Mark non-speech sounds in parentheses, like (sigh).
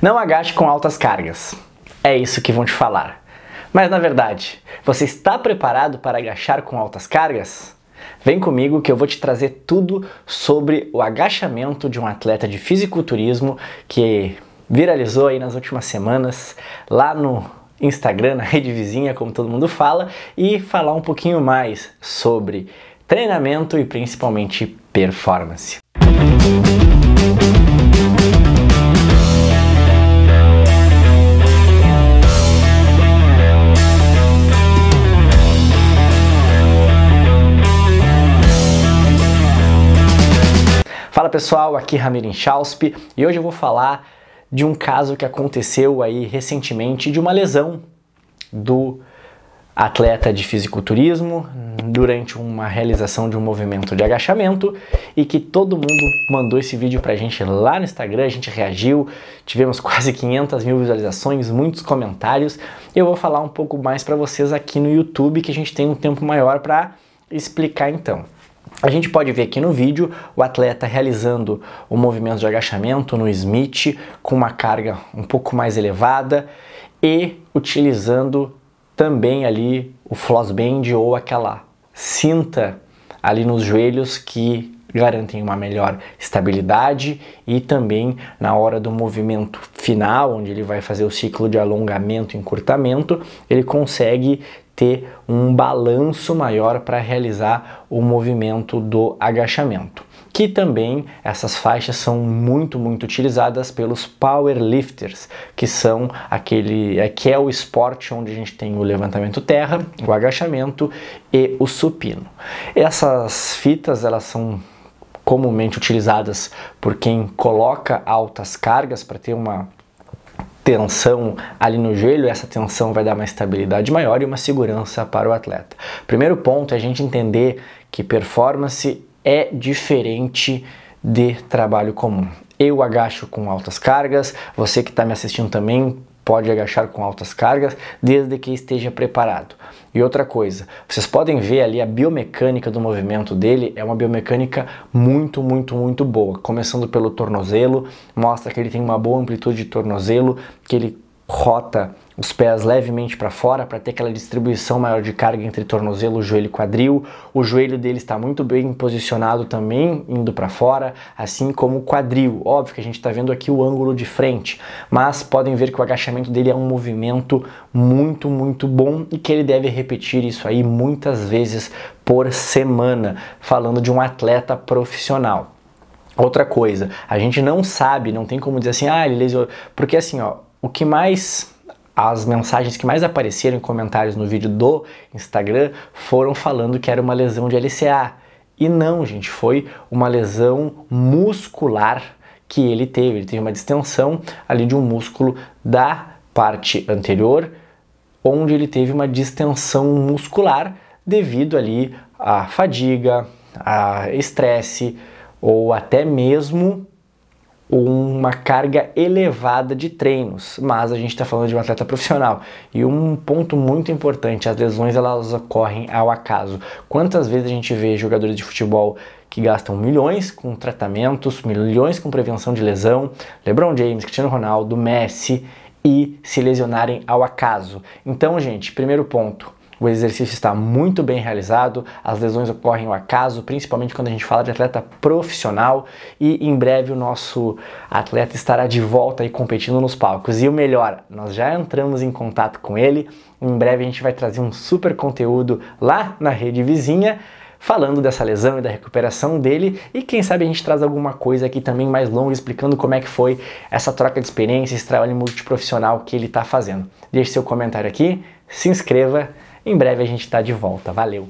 Não agache com altas cargas. É isso que vão te falar. Mas na verdade, você está preparado para agachar com altas cargas? Vem comigo que eu vou te trazer tudo sobre o agachamento de um atleta de fisiculturismo que viralizou aí nas últimas semanas lá no Instagram, na rede vizinha, como todo mundo fala, e falar um pouquinho mais sobre treinamento e principalmente performance. Fala pessoal, aqui é Ramiro Inchausp e hoje eu vou falar de um caso que aconteceu aí recentemente de uma lesão do atleta de fisiculturismo durante uma realização de um movimento de agachamento e que todo mundo mandou esse vídeo pra gente lá no Instagram, a gente reagiu, tivemos (laughs) quase 500 mil visualizações, muitos comentários. Eu vou falar um pouco mais para vocês aqui no YouTube que a gente tem um tempo maior para explicar então. A gente pode ver aqui no vídeo o atleta realizando o movimento de agachamento no Smith com uma carga um pouco mais elevada e utilizando também ali o floss band ou aquela cinta ali nos joelhos que garantem uma melhor estabilidade e também na hora do movimento final, onde ele vai fazer o ciclo de alongamento e encurtamento, ele consegue ter um balanço maior para realizar o movimento do agachamento. Que também essas faixas são muito, muito utilizadas pelos powerlifters, que são aquele é que é o esporte onde a gente tem o levantamento terra, o agachamento e o supino. Essas fitas elas são comumente utilizadas por quem coloca altas cargas para ter uma tensão ali no joelho, essa tensão vai dar uma estabilidade maior e uma segurança para o atleta. Primeiro ponto é a gente entender que performance é diferente de trabalho comum. Eu agacho com altas cargas, você que está me assistindo também pode agachar com altas cargas, desde que esteja preparado. E outra coisa, vocês podem ver ali a biomecânica do movimento dele, é uma biomecânica muito, muito, muito boa. Começando pelo tornozelo, mostra que ele tem uma boa amplitude de tornozelo, que ele rota os pés levemente para fora para ter aquela distribuição maior de carga entre tornozelo, joelho e quadril. O joelho dele está muito bem posicionado também indo para fora, assim como o quadril. Óbvio que a gente está vendo aqui o ângulo de frente, mas podem ver que o agachamento dele é um movimento muito, muito bom e que ele deve repetir isso aí muitas vezes por semana, falando de um atleta profissional. Outra coisa, a gente não sabe, não tem como dizer assim, ah, ele lesionou. Porque assim, ó, o que mais as mensagens que mais apareceram em comentários no vídeo do Instagram foram falando que era uma lesão de LCA. E não, gente, foi uma lesão muscular que ele teve. Ele teve uma distensão ali de um músculo da parte anterior, onde ele teve uma distensão muscular devido ali à fadiga, a estresse ou até mesmo uma carga elevada de treinos, mas a gente está falando de um atleta profissional. E um ponto muito importante, as lesões elas ocorrem ao acaso. Quantas vezes a gente vê jogadores de futebol que gastam milhões com tratamentos, milhões com prevenção de lesão, LeBron James, Cristiano Ronaldo, Messi, e se lesionarem ao acaso. Então, gente, primeiro ponto, o exercício está muito bem realizado, as lesões ocorrem ao acaso, principalmente quando a gente fala de atleta profissional, e em breve o nosso atleta estará de volta e competindo nos palcos. E o melhor, nós já entramos em contato com ele, em breve a gente vai trazer um super conteúdo lá na rede vizinha falando dessa lesão e da recuperação dele e quem sabe a gente traz alguma coisa aqui também mais longa explicando como é que foi essa troca de experiência, esse trabalho multiprofissional que ele está fazendo. Deixe seu comentário aqui, se inscreva em breve a gente está de volta. Valeu!